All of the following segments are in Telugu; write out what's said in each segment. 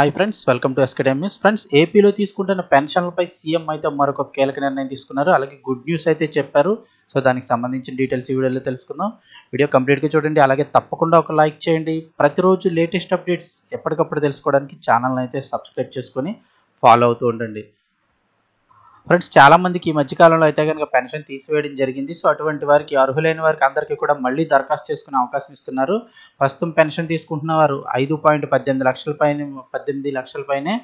హాయ్ ఫ్రెండ్స్ వెల్కమ్ టు ఎస్కేడెమ్ న్యూస్ ఫ్రెండ్స్ ఏపీలో తీసుకుంటున్న పెన్షన్లపై సీఎం అయితే మరొక కీలక నిర్ణయం తీసుకున్నారు అలాగే గుడ్ న్యూస్ అయితే చెప్పారు సో దానికి సంబంధించిన డీటెయిల్స్ ఈ వీడియోలో తెలుసుకుందాం వీడియో కంప్లీట్గా చూడండి అలాగే తప్పకుండా ఒక లైక్ చేయండి ప్రతిరోజు లేటెస్ట్ అప్డేట్స్ ఎప్పటికప్పుడు తెలుసుకోవడానికి ఛానల్ని అయితే సబ్స్క్రైబ్ చేసుకొని ఫాలో అవుతూ ఉండండి ఫ్రెండ్స్ చాలామందికి ఈ మధ్యకాలంలో అయితే కనుక పెన్షన్ తీసివేయడం జరిగింది సో అటువంటి వారికి అర్హులైన వారికి అందరికీ కూడా మళ్ళీ దరఖాస్తు చేసుకునే అవకాశం ఇస్తున్నారు ప్రస్తుతం పెన్షన్ తీసుకుంటున్న వారు ఐదు పాయింట్ పద్దెనిమిది లక్షల పైన పద్దెనిమిది లక్షల పైనే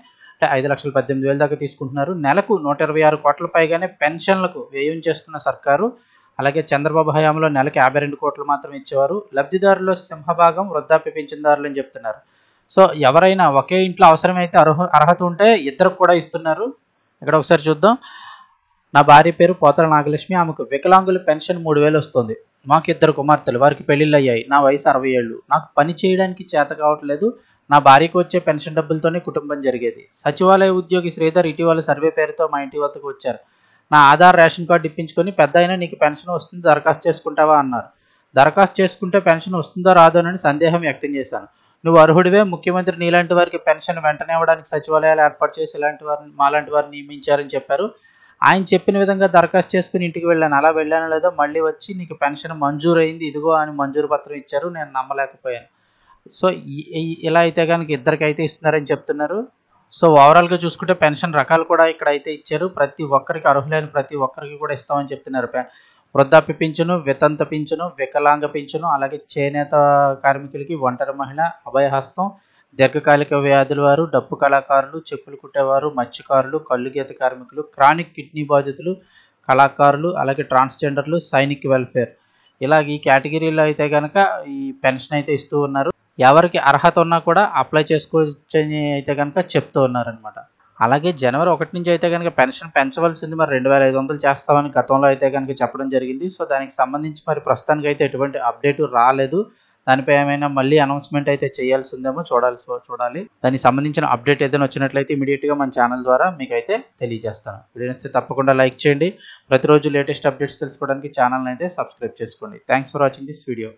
ఐదు లక్షల పద్దెనిమిది వేల దాకా తీసుకుంటున్నారు నెలకు నూట ఇరవై ఆరు కోట్ల పైగానే పెన్షన్లకు వ్యయం చేస్తున్న సర్కారు అలాగే చంద్రబాబు హయాంలో నెలకి యాభై రెండు కోట్లు మాత్రం ఇచ్చేవారు లబ్ధిదారుల్లో సింహభాగం వృద్ధాప్య పెంచినదారులు అని చెప్తున్నారు సో ఎవరైనా ఒకే ఇంట్లో అవసరమైతే అర్హ అర్హత ఉంటే ఇద్దరు కూడా ఇస్తున్నారు ఇక్కడ ఒకసారి చూద్దాం నా భార్య పేరు పోతల నాగలక్ష్మి ఆమెకు వికలాంగుల పెన్షన్ మూడు వేలు వస్తుంది మాకు ఇద్దరు కుమార్తెలు వారికి పెళ్లిళ్ళు అయ్యాయి నా వయసు అరవై ఏళ్ళు నాకు పని చేయడానికి చేత కావట్లేదు నా భార్యకు వచ్చే పెన్షన్ డబ్బులతోనే కుటుంబం జరిగేది సచివాలయ ఉద్యోగి శ్రీధర్ ఇటీవల సర్వే పేరుతో మా ఇంటి వద్దకు వచ్చారు నా ఆధార్ రేషన్ కార్డు ఇప్పించుకొని పెద్ద అయినా నీకు పెన్షన్ వస్తుంది దరఖాస్తు చేసుకుంటావా అన్నారు దరఖాస్తు చేసుకుంటే పెన్షన్ వస్తుందో రాదోనని సందేహం వ్యక్తం చేశాను నువ్వు అర్హుడివే ముఖ్యమంత్రి నీలాంటి వారికి పెన్షన్ వెంటనే ఇవ్వడానికి సచివాలయాలు ఏర్పాటు చేసి ఇలాంటి వారిని మాలాంటి వారిని నియమించారని చెప్పారు ఆయన చెప్పిన విధంగా దరఖాస్తు చేసుకుని ఇంటికి వెళ్ళాను అలా వెళ్ళాను లేదో మళ్ళీ వచ్చి నీకు పెన్షన్ మంజూరు అయింది ఇదిగో అని మంజూరు పత్రం ఇచ్చారు నేను నమ్మలేకపోయాను సో ఇలా అయితే కనుక ఇద్దరికైతే ఇస్తున్నారని చెప్తున్నారు సో ఓవరాల్గా చూసుకుంటే పెన్షన్ రకాలు కూడా ఇక్కడ అయితే ఇచ్చారు ప్రతి ఒక్కరికి అర్హులైన ప్రతి ఒక్కరికి కూడా ఇస్తామని చెప్తున్నారు వృద్ధాప్య పింఛను వితంత పింఛను వికలాంగ పింఛను అలాగే చేనేత కార్మికులకి ఒంటరి మహిళ అభయహస్తం దీర్ఘకాలిక వ్యాధుల వారు డప్పు కళాకారులు చెప్పులు కుట్టేవారు మత్స్యకారులు కళ్ళు గీత కార్మికులు క్రానిక్ కిడ్నీ బాధితులు కళాకారులు అలాగే ట్రాన్స్జెండర్లు సైనిక్ వెల్ఫేర్ ఇలాగ ఈ కేటగిరీలో అయితే కనుక ఈ పెన్షన్ అయితే ఇస్తూ ఉన్నారు ఎవరికి అర్హత ఉన్నా కూడా అప్లై చేసుకోవచ్చని అయితే కనుక చెప్తూ ఉన్నారనమాట అలాగే జనవరి ఒకటి నుంచి అయితే కనుక పెన్షన్ పెంచవలసింది మరి రెండు వేల ఐదు వందలు చేస్తామని గతంలో అయితే కనుక చెప్పడం జరిగింది సో దానికి సంబంధించి మరి ప్రస్తుతానికి అయితే ఎటువంటి అప్డేట్ రాలేదు దానిపై ఏమైనా మళ్ళీ అనౌన్స్మెంట్ అయితే చేయాల్సి ఉందేమో చూడాల్సి చూడాలి దానికి సంబంధించిన అప్డేట్ ఏదైనా వచ్చినట్లయితే ఇమీడియట్గా మన ఛానల్ ద్వారా మీకు అయితే తెలియజేస్తాను వీడియో నచ్చితే తప్పకుండా లైక్ చేయండి ప్రతిరోజు లేటెస్ట్ అప్డేట్స్ తెలుసుకోవడానికి ఛానల్ని అయితే సబ్స్క్రైబ్ చేసుకోండి thanks for watching this video